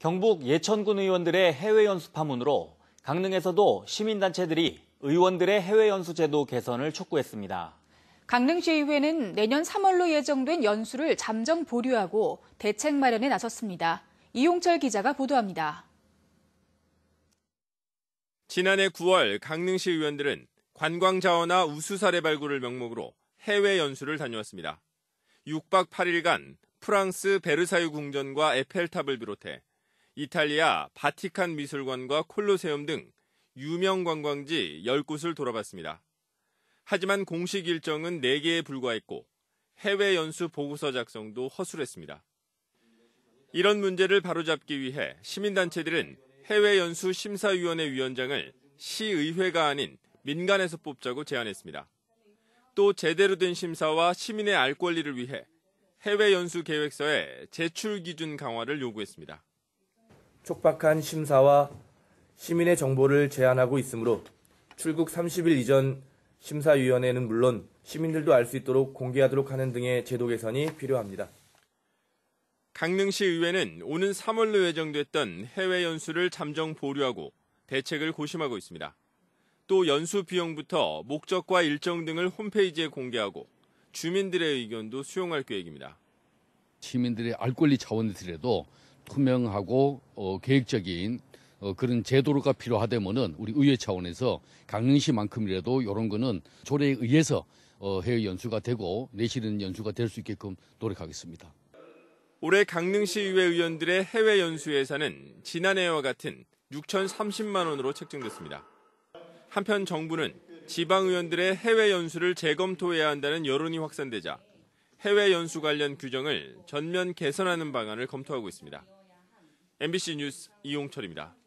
경북 예천군 의원들의 해외 연수 파문으로 강릉에서도 시민단체들이 의원들의 해외 연수 제도 개선을 촉구했습니다. 강릉시의회는 내년 3월로 예정된 연수를 잠정 보류하고 대책 마련에 나섰습니다. 이용철 기자가 보도합니다. 지난해 9월 강릉시 의원들은 관광자원화 우수사례 발굴을 명목으로 해외 연수를 다녀왔습니다. 6박 8일간 프랑스 베르사유 궁전과 에펠탑을 비롯해 이탈리아 바티칸 미술관과 콜로세움 등 유명 관광지 10곳을 돌아봤습니다. 하지만 공식 일정은 4개에 불과했고 해외 연수 보고서 작성도 허술했습니다. 이런 문제를 바로잡기 위해 시민단체들은 해외 연수 심사위원회 위원장을 시의회가 아닌 민간에서 뽑자고 제안했습니다. 또 제대로 된 심사와 시민의 알 권리를 위해 해외 연수 계획서에 제출 기준 강화를 요구했습니다. 촉박한 심사와 시민의 정보를 제한하고 있으므로 출국 30일 이전 심사위원회는 물론 시민들도 알 수 있도록 공개하도록 하는 등의 제도 개선이 필요합니다. 강릉시 의회는 오는 3월로 예정됐던 해외 연수를 잠정 보류하고 대책을 고심하고 있습니다. 또 연수 비용부터 목적과 일정 등을 홈페이지에 공개하고 주민들의 의견도 수용할 계획입니다. 시민들의 알 권리 차원에서라도 투명하고 어, 계획적인 어, 그런 제도가 필요하다면은 우리 의회 차원에서 강릉시만큼이라도 이런 거는 조례에 의해서 어, 해외 연수가 되고 내실은 연수가 될 수 있게끔 노력하겠습니다. 올해 강릉시 의회 의원들의 해외 연수 예산은 지난해와 같은 6,030만 원으로 책정됐습니다. 한편 정부는 지방 의원들의 해외 연수를 재검토해야 한다는 여론이 확산되자 해외 연수 관련 규정을 전면 개선하는 방안을 검토하고 있습니다. MBC 뉴스 이용철입니다.